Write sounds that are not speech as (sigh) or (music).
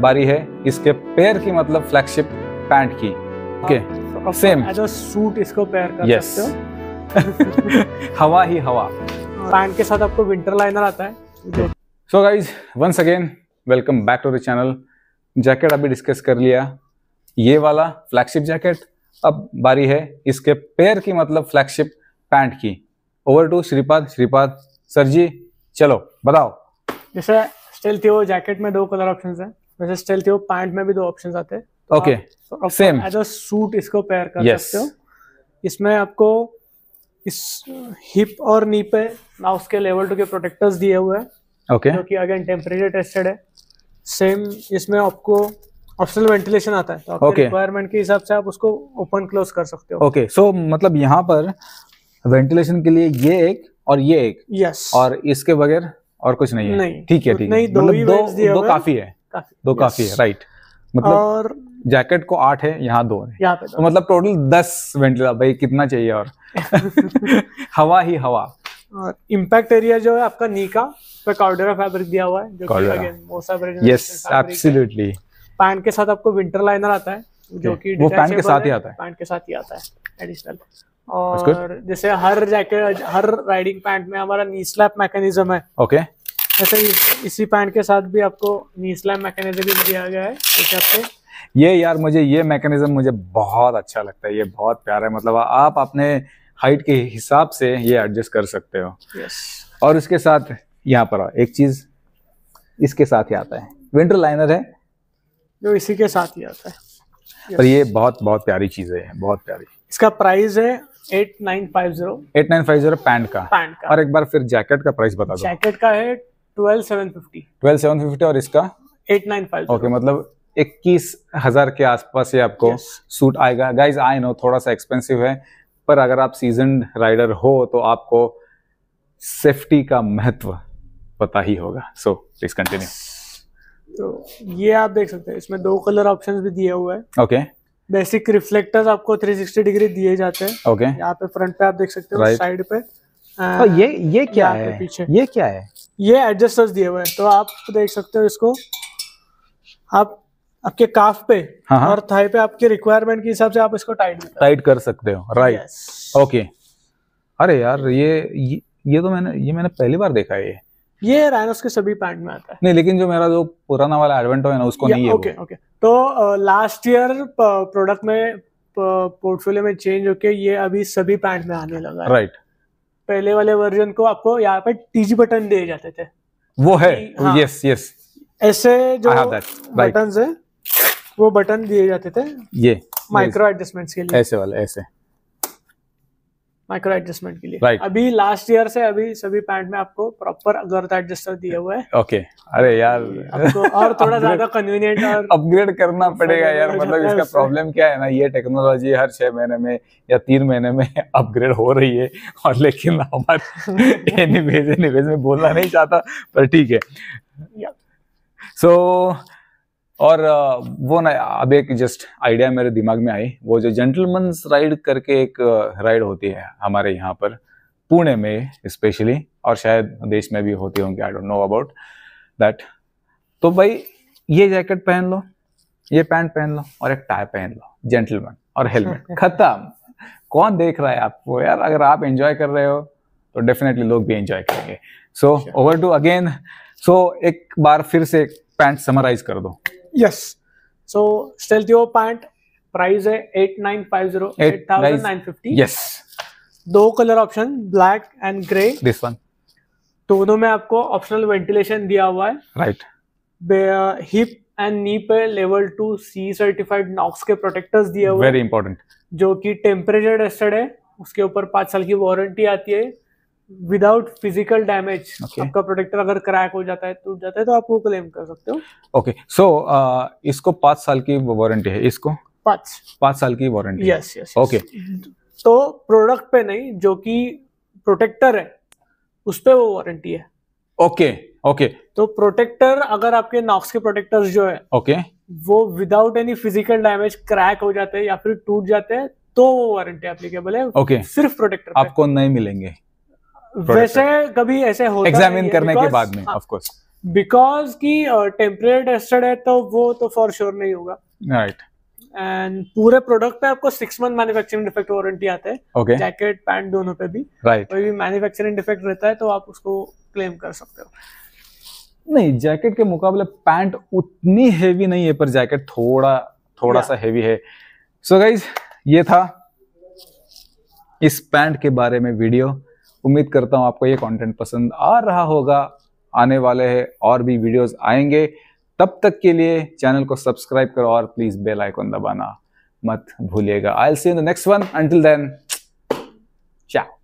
बारी है इसके पैर की मतलब फ्लैगशिप पैंट की ओके सेम सूट इसको पैर कर yes. सकते हो (laughs) हवा ही हवा पैंट हाँ। के साथ आपको विंटर लाइनर आता है so guys once again welcome back to the channel jacket अभी डिस्कस कर लिया ये वाला फ्लैगशिप जैकेट अब बारी है इसके पैर की मतलब फ्लैगशिप पैंट की over to Shripad Shripad sir ji चलो बताओ जैसे स्टिल थी वो जैकेट में दो कलर ऑप्शन है वैसे स्टेल के वो पैंट में भी दो ऑप्शन आते हैं okay same as a suit इसको पेयर कर yes. सकते हो इसमें आपको इस हिप और नी पे ना उसके लेवल टू के प्रोटेक्टर्स दिए हुए हैं ओके जो कि अगेन टेम्परेचर टेस्टेड है सेम इसमें आपको ऑप्शनल वेंटिलेशन आता है तो आपके रिक्वायरमेंट okay. के हिसाब से आप उसको ओपन क्लोज कर सकते हो ओके सो मतलब यहाँ पर वेंटिलेशन के लिए ये एक और ये एक यस yes. और इसके बगैर और कुछ नहीं है नहीं ठीक है तो ठीक है मतलब दो, दो, दो काफी है दो काफी है राइट मतलब और जैकेट को आठ है यहाँ दो है यहाँ पे तो मतलब टोटल दस वेंटिला भाई कितना चाहिए और (laughs) हवा ही हवा और इम्पैक्ट एरिया जो है आपका नी का पे कॉर्डरा फैब्रिक दिया हुआ है जो कि यस एब्सोल्युटली पैंट के साथ आपको विंटर लाइनर आता है जो कि वो पैंट के साथ ही आता है पैंट के साथ ही आता है एडिशनल और जैसे हर जैकेट हर राइडिंग पैंट में हमारा नी स्लैप मैकेनिज्म है ओके okay. ऐसे ही इसी पैंट के साथ भी आपको नीसला मैकेनिज्म दिया गया है जैसे आपको ये यार मुझे ये मैकेनिज्म मुझे बहुत अच्छा लगता है ये बहुत प्यारा है मतलब आप अपने हाइट के हिसाब से ये एडजस्ट कर सकते हो यस और उसके साथ यहाँ पर एक चीज इसके साथ ही आता है विंटर लाइनर है जो इसी के साथ ही आता है पर ये बहुत बहुत प्यारी चीज है बहुत प्यारी इसका प्राइस है eight nine five zero pant का पैंट का और एक बार फिर जैकेट का प्राइस बता दो जैकेट का है ट्वेल्व सेवन फिफ्टी और इसका एट नाइन फाइव ओके मतलब इक्कीस हजार के आसपास ये आपको yes. सूट आएगा गाइज आई नो थोड़ा सा एक्सपेंसिव है पर अगर आप सीजन राइडर हो तो आपको सेफ्टी का महत्व पता ही होगा सो प्लीज कंटिन्यू तो ये आप देख सकते हैं इसमें दो कलर ऑप्शंस भी दिए हुए हैं ओके बेसिक रिफ्लेक्टर्स आपको 360 डिग्री दिए जाते हैं ओके okay. यहाँ पे फ्रंट पे आप देख सकते हो right. साइड पे आ, तो ये ये क्या है पीछे ये क्या है ये एडजस्टर्स दिए हुए हैं तो आप देख सकते हो इसको आप आपके काफ पे हाँ? हाँ। और थाई पे आपके रिक्वायरमेंट के हिसाब से आप इसको टाइट टाइट कर सकते हो राइट ओके अरे यार ये, ये ये तो मैंने ये मैंने पहली बार देखा है ये ये राइनोस के सभी पैंट में आता है नहीं लेकिन जो मेरा जो पुराना वाला एडवेंटो है ना उसको नहीं है ओके ओके तो लास्ट ईयर प्रोडक्ट में पोर्टफोलियो में चेंज होके ये अभी सभी पैंट में आने लगा राइट पहले वाले वर्जन को आपको यहाँ पे टीजी बटन दिए जाते थे वो है यस यस हाँ। ऐसे जो बटन है वो बटन दिए जाते थे ये माइक्रो एडजस्टमेंट्स के लिए ऐसे वाले ऐसे माइक्रो एडजस्टमेंट के लिए right. अभी लास्ट ईयर से अभी सभी पैंट में आपको प्रॉपर गर्थ एडजस्टर दिए हुए हैं ओके okay. अरे यार आपको और थोड़ा ज्यादा कन्वीनियंट और अपग्रेड करना पड़ेगा यार मतलब इसका प्रॉब्लम क्या है ना ये टेक्नोलॉजी हर छह महीने में या तीन महीने में अपग्रेड (laughs) हो रही है और लेकिन हमारे एनिवेज एनिवेज में बोलना नहीं चाहता पर ठीक है सो yeah. so, और वो ना अब एक जस्ट आइडिया मेरे दिमाग में आई वो जो जेंटलमैन्स राइड करके एक राइड होती है हमारे यहाँ पर पुणे में स्पेशली और शायद देश में भी होती होंगी I don't know about that तो भाई ये जैकेट पहन लो ये पैंट पहन लो और एक टाई पहन लो जेंटलमैन और हेलमेट (laughs) खत्म कौन देख रहा है आपको यार अगर आप एंजॉय कर रहे हो तो डेफिनेटली लोग भी एंजॉय करेंगे so over to again so एक बार फिर से पैंट समराइज कर दो यस सो स्टेल्थियो पैंट प्राइस है एट नाइन फाइव जीरो दो colour option black and grey this one दोनों में आपको ऑप्शनल वेंटिलेशन दिया हुआ है राइट हिप एंड नी पे level two CE certified Knox के प्रोटेक्टर्स दिए हुए वेरी इंपॉर्टेंट जो कि टेम्परेचर टेस्टेड है उसके ऊपर पांच साल की वारंटी आती है विदाउट फिजिकल डैमेज आपका प्रोटेक्टर अगर क्रैक हो जाता है टूट जाता है तो आप वो क्लेम कर सकते हो ओके सो uh, इसको पांच साल की वारंटी है इसको पांच पांच साल की वारंटी यस यस ओके तो प्रोडक्ट पे नहीं जो कि प्रोटेक्टर है उस पर वो वारंटी है ओके okay, ओके okay. तो प्रोटेक्टर अगर आपके नॉक्स के प्रोटेक्टर जो है ओके okay. वो without any physical damage crack हो जाते हैं या फिर टूट जाते हैं तो वो वारंटी एप्लीकेबल है ओके okay. सिर्फ प्रोटेक्टर आपको नहीं मिलेंगे वैसे कभी ऐसे होता एग्जामिन करने because, के बाद में ऑफ कोर्स बिकॉज की टेम्परेरी टेस्टेड है तो वो तो फॉर श्योर sure नहीं होगा राइट एंड पूरे प्रोडक्ट पे आपको six month manufacturing defect warranty आता है ओके जैकेट पैंट दोनों पे भी राइट कोई भी मैन्युफैक्चरिंग डिफेक्ट रहता है तो आप उसको क्लेम कर सकते हो नहीं जैकेट के मुकाबले पैंट उतनी हेवी नहीं है पर जैकेट थोड़ा थोड़ा सा हेवी है सो so गाइज ये था इस पैंट के बारे में वीडियो उम्मीद करता हूँ आपको ये कंटेंट पसंद आ रहा होगा आने वाले हैं और भी वीडियोस आएंगे तब तक के लिए चैनल को सब्सक्राइब करो और प्लीज़ बेल आइकन दबाना मत भूलिएगा I'll see in the next one until then चाओ